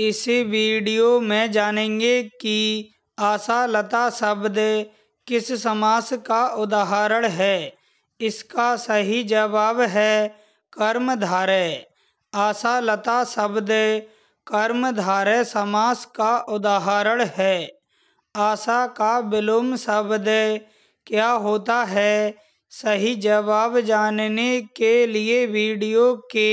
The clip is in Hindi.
इस वीडियो में जानेंगे कि आशा लता शब्द किस समास का उदाहरण है इसका सही जवाब है आशा लता शब्द कर्मधारय समास का उदाहरण है आशा का विलोम शब्द क्या होता है सही जवाब जानने के लिए वीडियो के